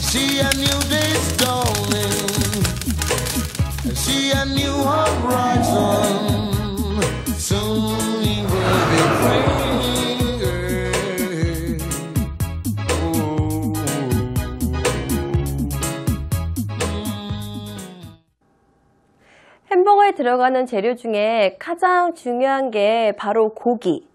See a new day's dawning. See a new horizon. Soon he will be praying. Oh. 햄버거에 들어가는 재료 중에 가장 중요한 게 바로 고기.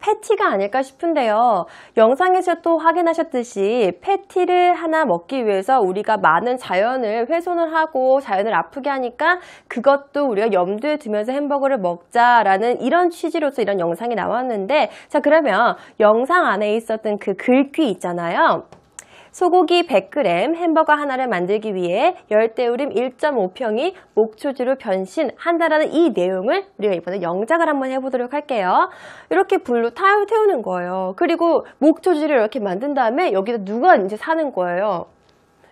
패티가 아닐까 싶은데요. 영상에서 또 확인하셨듯이 패티를 하나 먹기 위해서 우리가 많은 자연을 훼손을 하고 자연을 아프게 하니까 그것도 우리가 염두에 두면서 햄버거를 먹자라는 이런 취지로서 이런 영상이 나왔는데 자 그러면 영상 안에 있었던 그 글귀 있잖아요. 소고기 100g, 햄버거 하나를 만들기 위해 열대우림 1.5평이 목초지로 변신한다라는 이 내용을 우리가 이번에 영작을 한번 해보도록 할게요. 이렇게 불로 타 태우는 거예요. 그리고 목초지를 이렇게 만든 다음에 여기다 누가 이제 사는 거예요.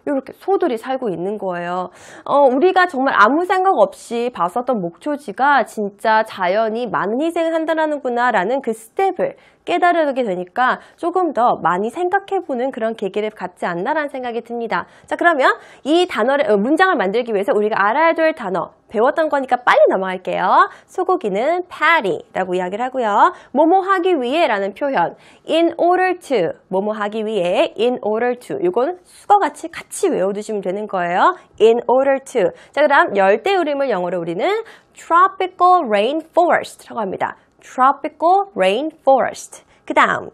이렇게 소들이 살고 있는 거예요. 어, 우리가 정말 아무 생각 없이 봤었던 목초지가 진짜 자연이 많은 희생을 한다는구나 라는 그 스텝을 깨달게 되니까 조금 더 많이 생각해보는 그런 계기를 갖지 않나라는 생각이 듭니다. 자 그러면 이 단어를 어, 문장을 만들기 위해서 우리가 알아야 될 단어 배웠던 거니까 빨리 넘어갈게요. 소고기는 patty라고 이야기를 하고요. 뭐뭐 하기 위해 라는 표현 in order to 뭐뭐 하기 위해 in order to 이건 수거같이 같이 외워두시면 되는 거예요. in order to 자 그럼 열대우림을 영어로 우리는 tropical rainforest라고 합니다. tropical rainforest. 그 다음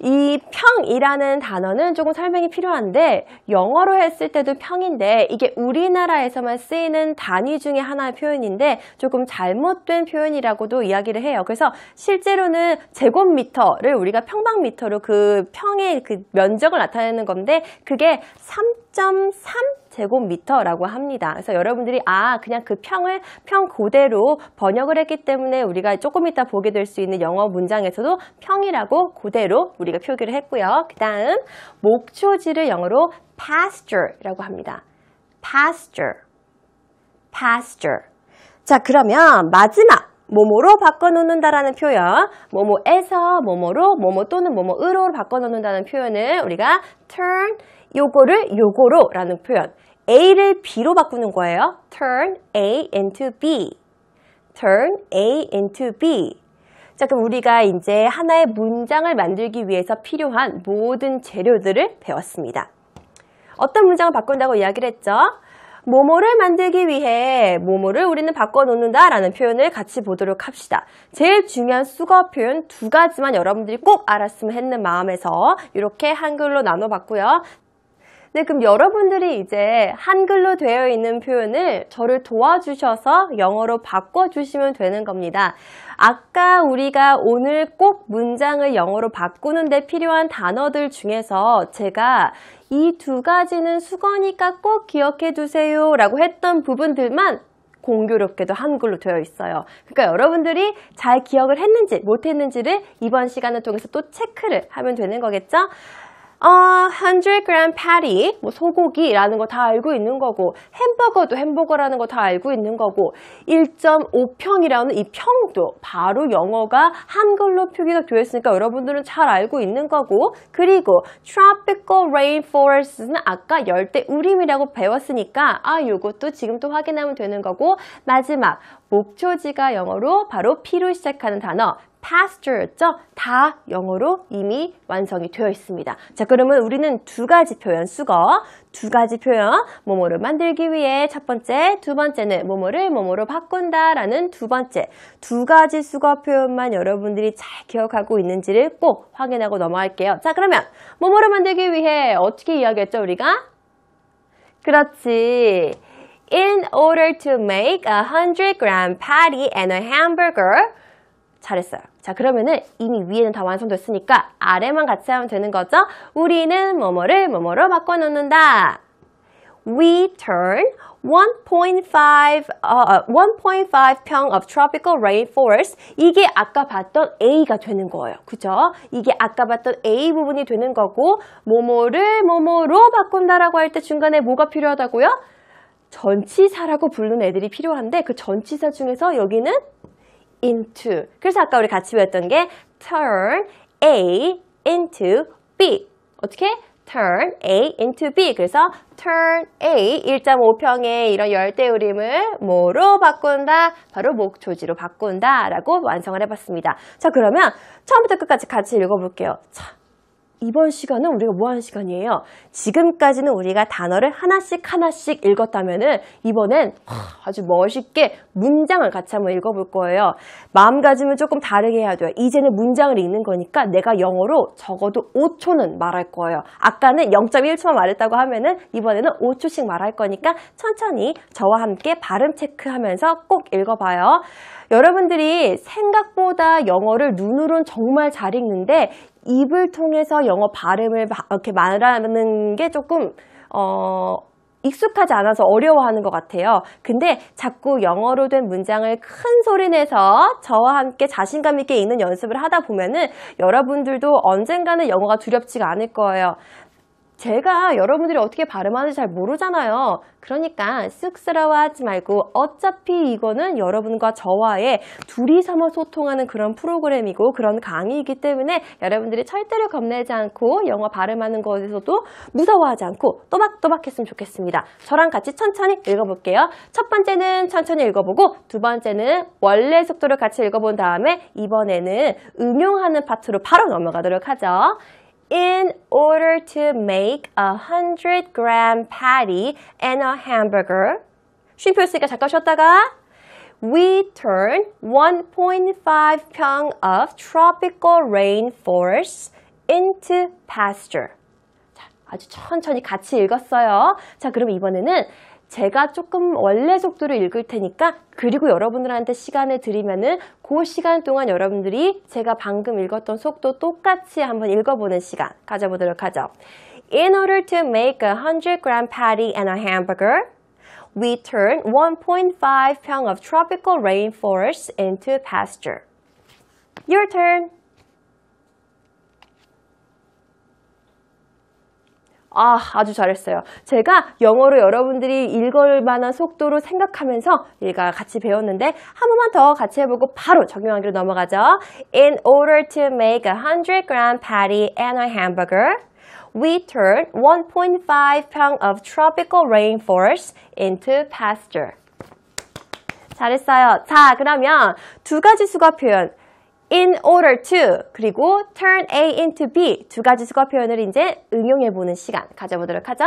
이 평이라는 단어는 조금 설명이 필요한데 영어로 했을 때도 평인데 이게 우리나라에서만 쓰이는 단위 중에 하나의 표현인데 조금 잘못된 표현이라고도 이야기를 해요. 그래서 실제로는 제곱미터를 우리가 평방미터로 그 평의 그 면적을 나타내는 건데 그게 3. 10.3제곱미터라고 합니다. 그래서 여러분들이 아 그냥 그 평을 평 그대로 번역을 했기 때문에 우리가 조금 이따 보게 될 수 있는 영어 문장에서도 평이라고 그대로 우리가 표기를 했고요. 그 다음 목초지를 영어로 pasture라고 합니다. pasture, pasture. 자 그러면 마지막 모모로 바꿔놓는다라는 표현, 모모에서 모모로, 모모 또는 모모으로 바꿔놓는다는 표현을 우리가 turn 요거를 요거로 라는 표현 A를 B로 바꾸는 거예요. Turn A into B. Turn A into B. 자, 그럼 우리가 이제 하나의 문장을 만들기 위해서 필요한 모든 재료들을 배웠습니다. 어떤 문장을 바꾼다고 이야기를 했죠? 모모를 만들기 위해 모모를 우리는 바꿔놓는다 라는 표현을 같이 보도록 합시다. 제일 중요한 수거 표현 두 가지만 여러분들이 꼭 알았으면 했는 마음에서 이렇게 한글로 나눠봤고요. 네, 그럼 여러분들이 이제 한글로 되어 있는 표현을 저를 도와주셔서 영어로 바꿔주시면 되는 겁니다. 아까 우리가 오늘 꼭 문장을 영어로 바꾸는데 필요한 단어들 중에서 제가 이 두 가지는 수거니까 꼭 기억해 두세요 라고 했던 부분들만 공교롭게도 한글로 되어 있어요. 그러니까 여러분들이 잘 기억을 했는지 못했는지를 이번 시간을 통해서 또 체크를 하면 되는 거겠죠? 어, 100g patty, 뭐 소고기라는 거 다 알고 있는 거고 햄버거도 햄버거라는 거 다 알고 있는 거고 1.5평이라는 이 평도 바로 영어가 한글로 표기가 되어 있으니까 여러분들은 잘 알고 있는 거고 그리고 tropical rainforest는 아까 열대 우림이라고 배웠으니까 아 요것도 지금 또 확인하면 되는 거고 마지막 목초지가 영어로 바로 P로 시작하는 단어 pasture죠. 다 영어로 이미 완성이 되어 있습니다. 자, 그러면 우리는 두 가지 표현 수거, 두 가지 표현, 뭐뭐를 만들기 위해 첫 번째, 두 번째는 뭐뭐를 뭐뭐로 바꾼다라는 두 번째, 두 가지 수거 표현만 여러분들이 잘 기억하고 있는지를 꼭 확인하고 넘어갈게요. 자, 그러면 뭐뭐를 만들기 위해 어떻게 이야기했죠, 우리가? 그렇지. In order to make a 100g patty and a hamburger. 잘했어요. 자 그러면은 이미 위에는 다 완성됐으니까 아래만 같이 하면 되는 거죠. 우리는 뭐뭐를 뭐뭐로 바꿔놓는다. We turn 1.5 uh, 1.5 평 of tropical rainforest 이게 아까 봤던 A가 되는 거예요. 그죠? 이게 아까 봤던 A 부분이 되는 거고 뭐뭐를 뭐뭐로 바꾼다라고 할 때 중간에 뭐가 필요하다고요? 전치사라고 부르는 애들이 필요한데 그 전치사 중에서 여기는 into. 그래서 아까 우리 같이 배웠던 게 turn A into B. 어떻게? turn A into B. 그래서 turn A 1.5평의 이런 열대우림을 뭐로 바꾼다? 바로 목조지로 바꾼다 라고 완성을 해봤습니다. 자 그러면 처음부터 끝까지 같이 읽어볼게요. 자, 이번 시간은 우리가 뭐 하는 시간이에요? 지금까지는 우리가 단어를 하나씩 하나씩 읽었다면은 이번엔 아주 멋있게 문장을 같이 한번 읽어볼 거예요. 마음가짐을 조금 다르게 해야 돼요. 이제는 문장을 읽는 거니까 내가 영어로 적어도 5초는 말할 거예요. 아까는 0.1초만 말했다고 하면은 이번에는 5초씩 말할 거니까 천천히 저와 함께 발음 체크하면서 꼭 읽어봐요. 여러분들이 생각보다 영어를 눈으론 정말 잘 읽는데 입을 통해서 영어 발음을 이렇게 말하는 게 조금 어, 익숙하지 않아서 어려워하는 것 같아요. 근데 자꾸 영어로 된 문장을 큰 소리 내서 저와 함께 자신감 있게 읽는 연습을 하다 보면은 여러분들도 언젠가는 영어가 두렵지가 않을 거예요. 제가 여러분들이 어떻게 발음하는지 잘 모르잖아요. 그러니까 쑥스러워하지 말고 어차피 이거는 여러분과 저와의 둘이서만 소통하는 그런 프로그램이고 그런 강의이기 때문에 여러분들이 절대로 겁내지 않고 영어 발음하는 것에서도 무서워하지 않고 또박또박 했으면 좋겠습니다. 저랑 같이 천천히 읽어볼게요. 첫 번째는 천천히 읽어보고 두 번째는 원래 속도를 같이 읽어본 다음에 이번에는 응용하는 파트로 바로 넘어가도록 하죠. in order to make a 100g patty and a hamburger. 쉼표였으니까 잠깐 쉬었다가 We turn 1.5평 of tropical rainforest into pasture. 자, 아주 천천히 같이 읽었어요. 자, 그럼 이번에는 제가 조금 원래 속도로 읽을 테니까 그리고 여러분들한테 시간을 드리면은 그 시간 동안 여러분들이 제가 방금 읽었던 속도 똑같이 한번 읽어보는 시간 가져보도록 하죠. In order to make a 100g r a patty and a hamburger, we turn 1.5평 of tropical rainforest into pasture. Your turn! 아, 아주 잘했어요. 제가 영어로 여러분들이 읽을 만한 속도로 생각하면서 우리가 같이 배웠는데 한 번만 더 같이 해보고 바로 적용하기로 넘어가죠. In order to make a 100g patty and a hamburger, we turn 1.5 pound of tropical rainforest into pasture. 잘했어요. 자, 그러면 두 가지 수가 표현. in order to 그리고 turn A into B 두 가지 수거 표현을 이제 응용해 보는 시간 가져보도록 하죠.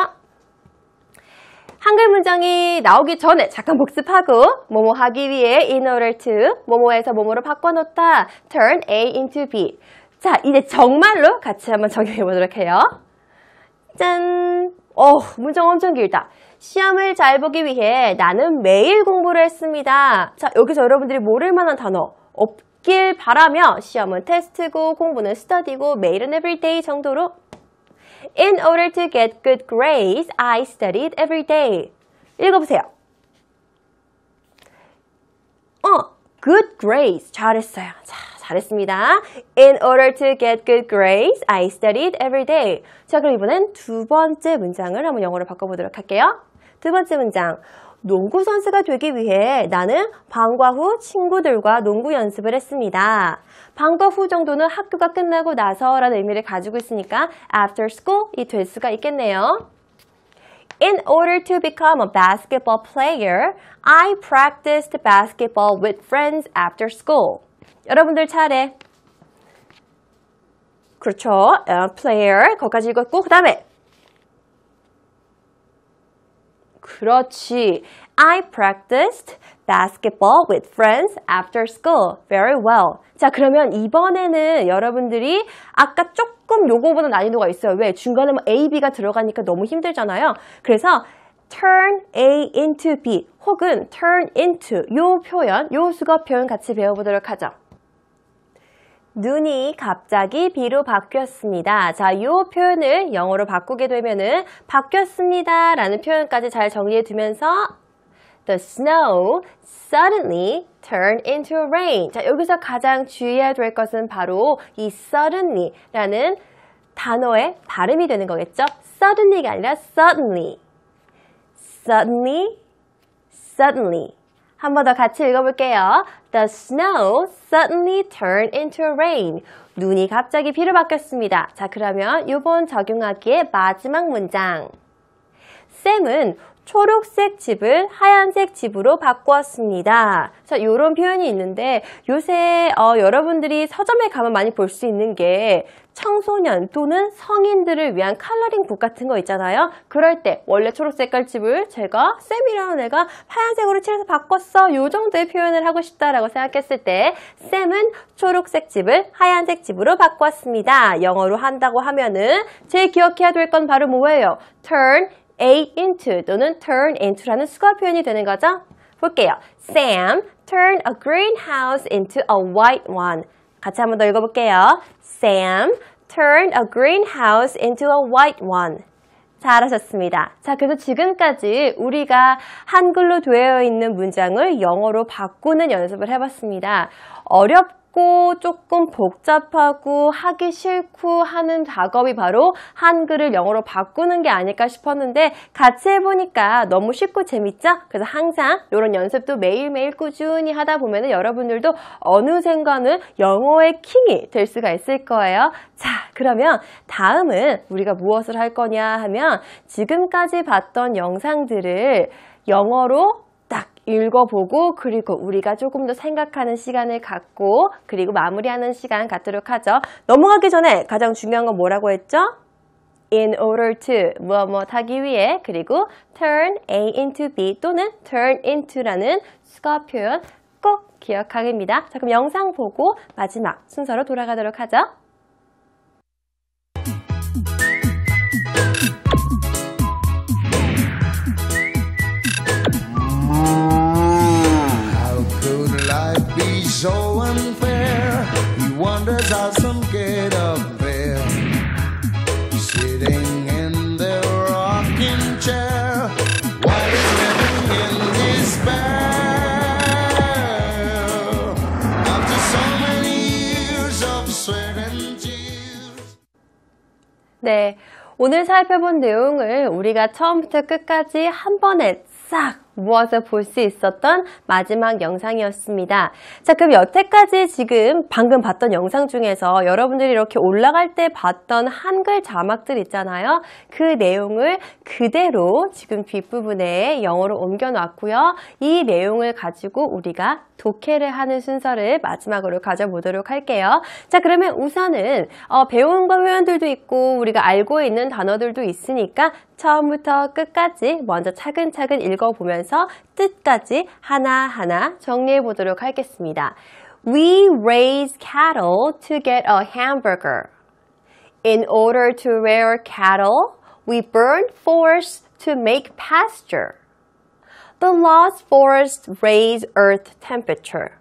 한글 문장이 나오기 전에 잠깐 복습하고 뭐뭐 하기 위해 in order to 뭐뭐에서 뭐뭐로 바꿔놓다 turn A into B 자 이제 정말로 같이 한번 적용해 보도록 해요. 짠! 어, 문장 엄청 길다. 시험을 잘 보기 위해 나는 매일 공부를 했습니다. 자, 여기서 여러분들이 모를 만한 단어 있길 바라며 시험은 테스트고 공부는 스터디고 매일은 everyday 정도로 In order to get good grades, I studied every day. 읽어보세요. 어, good grades. 잘했어요. 자, 잘했습니다. In order to get good grades, I studied every day. 자, 그럼 이번엔 두 번째 문장을 한번 영어로 바꿔보도록 할게요. 두 번째 문장. 농구 선수가 되기 위해 나는 방과 후 친구들과 농구 연습을 했습니다. 방과 후 정도는 학교가 끝나고 나서 라는 의미를 가지고 있으니까 after school 이될 수가 있겠네요. In order to become a basketball player, I practiced basketball with friends after school. 여러분들 차례. 그렇죠. A player. 거기까지 읽었고, 그 다음에 그렇지. I practiced basketball with friends after school. Very well. 자, 그러면 이번에는 여러분들이 아까 조금 요거보다 난이도가 있어요. 왜? 중간에 뭐 A, B가 들어가니까 너무 힘들잖아요. 그래서 turn A into B 혹은 turn into 요 표현, 요 수거 표현 같이 배워보도록 하죠. 눈이 갑자기 비로 바뀌었습니다. 자, 이 표현을 영어로 바꾸게 되면은 바뀌었습니다 라는 표현까지 잘 정리해 두면서 The snow suddenly turned into rain. 자, 여기서 가장 주의해야 될 것은 바로 이 suddenly 라는 단어의 발음이 되는 거겠죠? suddenly가 아니라 suddenly. suddenly, suddenly. 한번더 같이 읽어볼게요. The snow suddenly turned into rain. 눈이 갑자기 비로 바뀌었습니다. 자, 그러면 이번 적용하기의 마지막 문장. 쌤은 초록색 집을 하얀색 집으로 바꾸었습니다. 자, 요런 표현이 있는데 요새 어, 여러분들이 서점에 가면 많이 볼 수 있는 게 청소년 또는 성인들을 위한 컬러링북 같은 거 있잖아요. 그럴 때 원래 초록색 깔집을 제가 쌤이라는 애가 하얀색으로 칠해서 바꿨어. 요 정도의 표현을 하고 싶다라고 생각했을 때 쌤은 초록색 집을 하얀색 집으로 바꿨습니다. 영어로 한다고 하면은 제일 기억해야 될 건 바로 뭐예요? turn a into 또는 turn into라는 수가 표현이 되는 거죠. 볼게요. Sam turned a green house into a white one. 같이 한번 더 읽어볼게요. Sam turned a greenhouse into a white one. 잘하셨습니다. 자, 그래서 지금까지 우리가 한글로 되어 있는 문장을 영어로 바꾸는 연습을 해봤습니다. 어렵 어렵고 조금 복잡하고 하기 싫고 하는 작업이 바로 한글을 영어로 바꾸는 게 아닐까 싶었는데 같이 해보니까 너무 쉽고 재밌죠? 그래서 항상 이런 연습도 매일매일 꾸준히 하다 보면 여러분들도 어느샌가는 영어의 킹이 될 수가 있을 거예요. 자, 그러면 다음은 우리가 무엇을 할 거냐 하면 지금까지 봤던 영상들을 영어로 읽어보고 그리고 우리가 조금 더 생각하는 시간을 갖고 그리고 마무리하는 시간 갖도록 하죠. 넘어가기 전에 가장 중요한 건 뭐라고 했죠? in order to 무엇 무엇 하기 위해 그리고 turn A into B 또는 turn into라는 수거 표현 꼭 기억하겠습니다. 자 그럼 영상 보고 마지막 순서로 돌아가도록 하죠. 오늘 살펴본 내용을 우리가 처음부터 끝까지 한 번에 싹 모아서 볼 수 있었던 마지막 영상이었습니다. 자, 그럼 여태까지 지금 방금 봤던 영상 중에서 여러분들이 이렇게 올라갈 때 봤던 한글 자막들 있잖아요. 그 내용을 그대로 지금 뒷부분에 영어로 옮겨놨고요. 이 내용을 가지고 우리가 독해를 하는 순서를 마지막으로 가져보도록 할게요. 자, 그러면 우선은 어, 배운 거회원들도 있고 우리가 알고 있는 단어들도 있으니까 처음부터 끝까지 먼저 차근차근 읽어보면서 뜻까지 하나하나 정리해 보도록 하겠습니다. We raise cattle to get a hamburger. In order to rear cattle, we burn forests to make pasture. The lost forests raise earth temperature.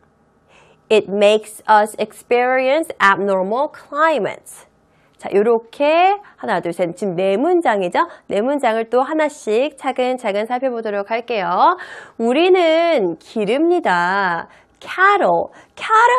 It makes us experience abnormal climates. 자, 요렇게 하나, 둘, 셋. 지금 네 문장이죠? 네 문장을 또 하나씩 차근차근 살펴보도록 할게요. 우리는 기릅니다. 캐럴,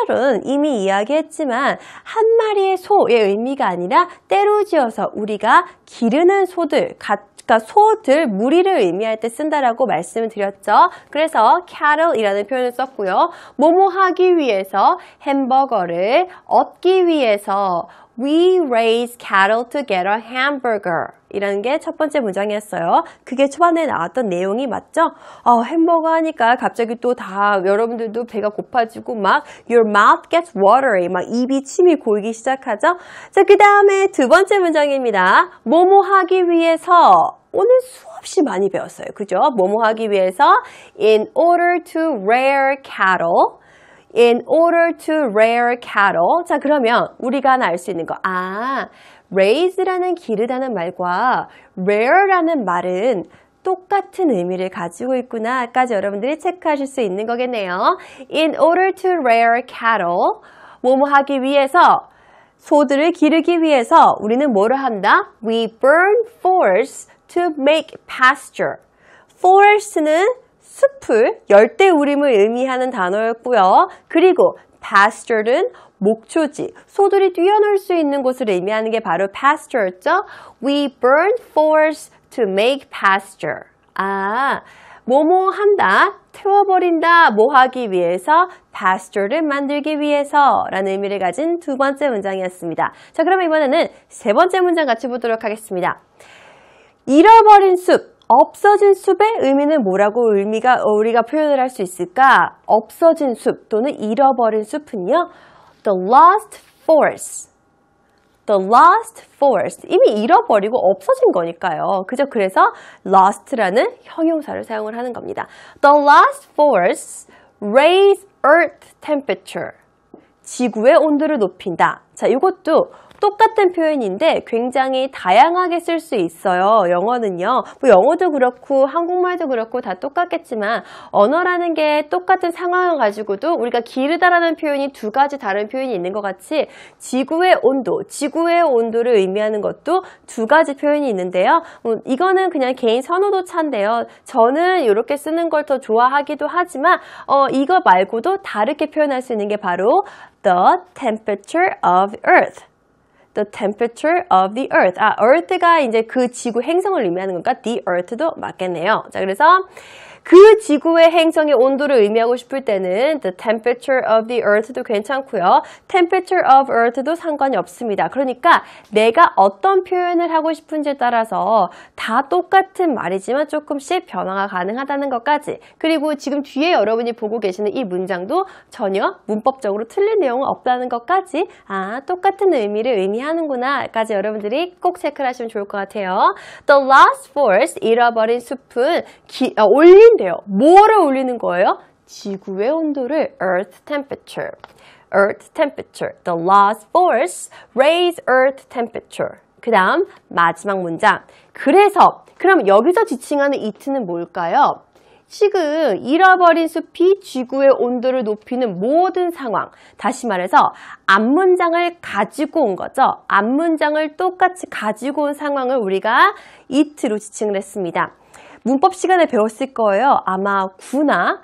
캐럴은 이미 이야기했지만 한 마리의 소의 의미가 아니라 때로 지어서 우리가 기르는 소들 같은 그러니까 소들, 무리를 의미할 때 쓴다라고 말씀을 드렸죠. 그래서 cattle이라는 표현을 썼고요. 뭐뭐 하기 위해서 햄버거를 얻기 위해서 We raise cattle to get a hamburger. 이라는 게 첫 번째 문장이었어요. 그게 초반에 나왔던 내용이 맞죠? 어, 햄버거 하니까 갑자기 또 다 여러분들도 배가 고파지고 막 your mouth gets watery 막 입이 침이 고이기 시작하죠? 자, 그 다음에 두 번째 문장입니다. 뭐뭐 하기 위해서 오늘 수없이 많이 배웠어요. 그죠? 뭐뭐 하기 위해서 in order to r a r e cattle in order to r a r e cattle 자 그러면 우리가 알 수 있는 거 아, raise라는 기르다는 말과 rare라는 말은 똑같은 의미를 가지고 있구나까지 여러분들이 체크하실 수 있는 거겠네요. In order to rear cattle, 뭐 뭐 하기 위해서 소들을 기르기 위해서 우리는 뭐를 한다? We burn forests to make pasture. forest는 숲을 열대우림을 의미하는 단어였고요. 그리고 pasture는 목초지, 소들이 뛰어놀 수 있는 곳을 의미하는 게 바로 pasture였죠. We burn forest to make pasture. 아, 뭐뭐 한다, 태워버린다, 뭐 하기 위해서, pasture를 만들기 위해서 라는 의미를 가진 두 번째 문장이었습니다. 자, 그러면 이번에는 세 번째 문장 같이 보도록 하겠습니다. 잃어버린 숲, 없어진 숲의 의미는 뭐라고 의미가 우리가 표현을 할 수 있을까? 없어진 숲 또는 잃어버린 숲은요. the lost force. the lost force. 이미 잃어버리고 없어진 거니까요. 그죠? 그래서 lost라는 형용사를 사용을 하는 겁니다. The lost force raise earth temperature. 지구의 온도를 높인다. 자, 이것도 똑같은 표현인데 굉장히 다양하게 쓸 수 있어요. 영어는요. 뭐 영어도 그렇고 한국말도 그렇고 다 똑같겠지만 언어라는 게 똑같은 상황을 가지고도 우리가 기르다라는 표현이 두 가지 다른 표현이 있는 것 같이 지구의 온도, 지구의 온도를 의미하는 것도 두 가지 표현이 있는데요. 뭐 이거는 그냥 개인 선호도 차인데요. 저는 이렇게 쓰는 걸 더 좋아하기도 하지만 어, 이거 말고도 다르게 표현할 수 있는 게 바로 the temperature of earth. the temperature of the earth. 아, earth가 이제 그 지구 행성을 의미하는 거니까 the earth도 맞겠네요. 자, 그래서 그 지구의 행성의 온도를 의미하고 싶을 때는 the temperature of the earth도 괜찮고요. temperature of earth도 상관이 없습니다. 그러니까 내가 어떤 표현을 하고 싶은지에 따라서 다 똑같은 말이지만 조금씩 변화가 가능하다는 것까지 그리고 지금 뒤에 여러분이 보고 계시는 이 문장도 전혀 문법적으로 틀린 내용은 없다는 것까지 아 똑같은 의미를 의미하는구나까지 여러분들이 꼭 체크를 하시면 좋을 것 같아요. The lost force 잃어버린 숲은 기, 어, 올린 돼요. 뭐를 올리는 거예요? 지구의 온도를 Earth temperature. Earth temperature. The laws force raise Earth temperature. 그 다음 마지막 문장. 그래서 그럼 여기서 지칭하는 이트는 뭘까요? 지금 잃어버린 숲이 지구의 온도를 높이는 모든 상황 다시 말해서 앞문장을 가지고 온 거죠 앞문장을 똑같이 가지고 온 상황을 우리가 it로 지칭을 했습니다 문법 시간에 배웠을 거예요. 아마 구나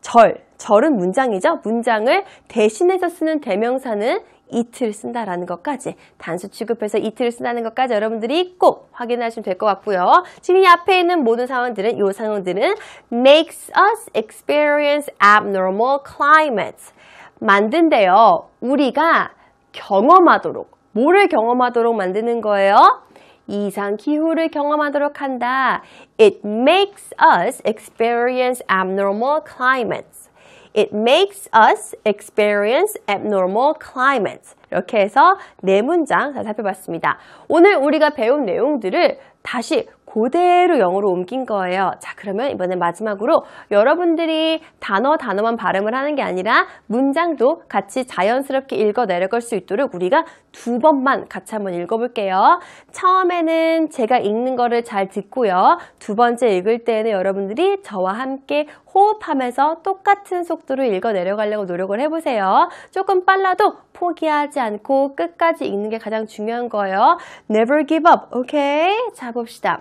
절, 절은 문장이죠. 문장을 대신해서 쓰는 대명사는 이틀 쓴다라는 것까지 단수 취급해서 이틀 쓴다는 것까지 여러분들이 꼭 확인하시면 될 것 같고요. 지금 이 앞에 있는 모든 상황들은 이 상황들은 makes us experience abnormal climates 만든대요 우리가 경험하도록 뭐를 경험하도록 만드는 거예요? 이상 기후를 경험하도록 한다. It makes us experience abnormal climates. It makes us experience abnormal climates. 이렇게 해서 네 문장 다 살펴봤습니다. 오늘 우리가 배운 내용들을 다시 그대로 영어로 옮긴 거예요. 자, 그러면 이번에 마지막으로 여러분들이 단어 단어만 발음을 하는 게 아니라 문장도 같이 자연스럽게 읽어 내려갈 수 있도록 우리가 두 번만 같이 한번 읽어볼게요. 처음에는 제가 읽는 거를 잘 듣고요. 두 번째 읽을 때에는 여러분들이 저와 함께 호흡하면서 똑같은 속도로 읽어 내려가려고 노력을 해보세요. 조금 빨라도 포기하지 않고 끝까지 읽는 게 가장 중요한 거예요. Never give up, 오케이? Okay? 자, 봅시다.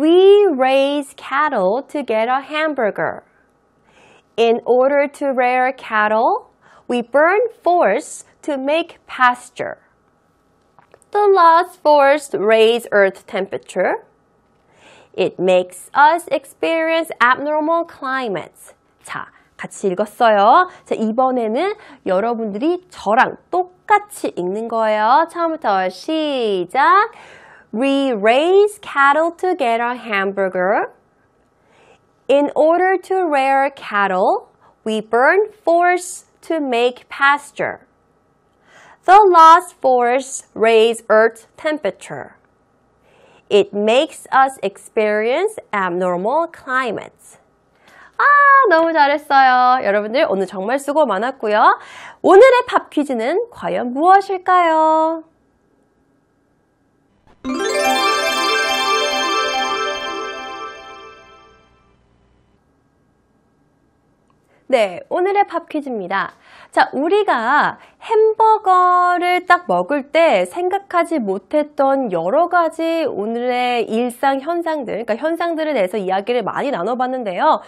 We raise cattle to get a hamburger. In order to rear cattle, we burn forests to make pasture. The lost forests raise earth temperature. It makes us experience abnormal climates. 자, 같이 읽었어요. 자, 이번에는 여러분들이 저랑 똑같이 읽는 거예요. 처음부터 시작. We raise cattle to get a hamburger. In order to rear cattle, we burn forests to make pasture. The lost forests raise Earth's temperature. It makes us experience abnormal climates. 아, 너무 잘했어요. 여러분들 오늘 정말 수고 많았고요. 오늘의 밥 퀴즈는 과연 무엇일까요? 네, 오늘의 팝 퀴즈입니다. 자, 우리가 햄버거를 딱 먹을 때 생각하지 못했던 여러 가지 오늘의 일상 현상들, 그러니까 현상들에 대해서 이야기를 많이 나눠봤는데요.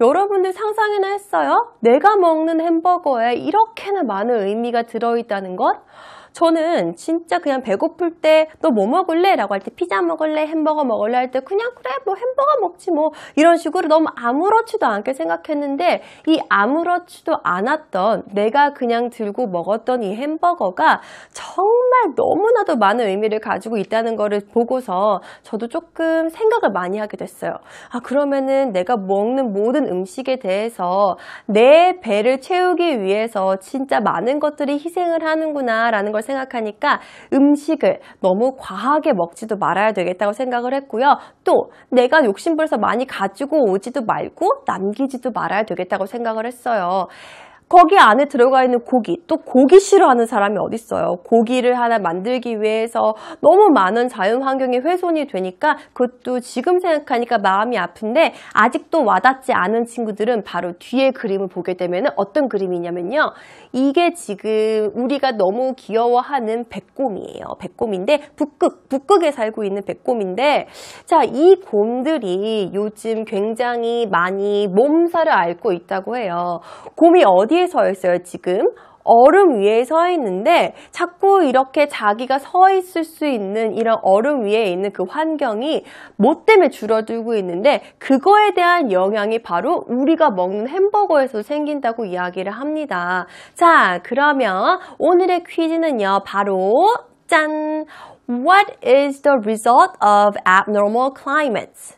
여러분들 상상이나 했어요? 내가 먹는 햄버거에 이렇게나 많은 의미가 들어있다는 것? 저는 진짜 그냥 배고플 때 너 뭐 먹을래? 라고 할 때 피자 먹을래? 햄버거 먹을래? 할 때 그냥 그래 뭐 햄버거 먹지 뭐 이런 식으로 너무 아무렇지도 않게 생각했는데 이 아무렇지도 않았던 내가 그냥 들고 먹었던 이 햄버거가 정말 너무나도 많은 의미를 가지고 있다는 거를 보고서 저도 조금 생각을 많이 하게 됐어요. 아 그러면은 내가 먹는 모든 음식에 대해서 내 배를 채우기 위해서 진짜 많은 것들이 희생을 하는구나 라는 걸 생각하니까 음식을 너무 과하게 먹지도 말아야 되겠다고 생각을 했고요. 또 내가 욕심부려서 많이 가지고 오지도 말고 남기지도 말아야 되겠다고 생각을 했어요. 거기 안에 들어가 있는 고기, 또 고기 싫어하는 사람이 어딨어요. 고기를 하나 만들기 위해서 너무 많은 자연환경이 훼손이 되니까 그것도 지금 생각하니까 마음이 아픈데 아직도 와닿지 않은 친구들은 바로 뒤에 그림을 보게 되면 어떤 그림이냐면요. 이게 지금 우리가 너무 귀여워하는 백곰이에요. 백곰인데 북극, 북극에 살고 있는 백곰인데 자, 이 곰들이 요즘 굉장히 많이 몸살을 앓고 있다고 해요. 곰이 어디 위에 서 있어요, 지금. 얼음 위에 서 있는데 자꾸 이렇게 자기가 서 있을 수 있는 이런 얼음 위에 있는 그 환경이 뭐 때문에 줄어들고 있는데 그거에 대한 영향이 바로 우리가 먹는 햄버거에서 생긴다고 이야기를 합니다. 자, 그러면 오늘의 퀴즈는요, 바로 짠! What is the result of abnormal climates?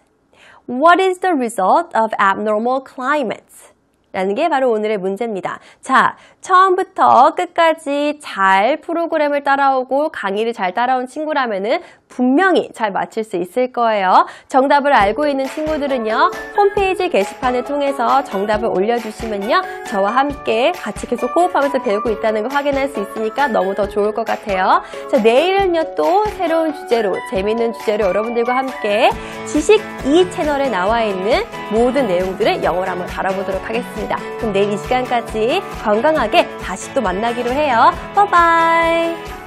What is the result of abnormal climates? 라는 게 바로 오늘의 문제입니다. 자, 처음부터 끝까지 잘 프로그램을 따라오고 강의를 잘 따라온 친구라면은 분명히 잘 맞출 수 있을 거예요. 정답을 알고 있는 친구들은요. 홈페이지 게시판을 통해서 정답을 올려주시면요. 저와 함께 같이 계속 호흡하면서 배우고 있다는 걸 확인할 수 있으니까 너무 더 좋을 것 같아요. 자, 내일은요. 또 새로운 주제로, 재밌는 주제로 여러분들과 함께 지식 이 채널에 나와 있는 모든 내용들을 영어로 한번 다뤄보도록 하겠습니다. 그럼 내일 이 시간까지 건강하게 다시 또 만나기로 해요. 바이바이.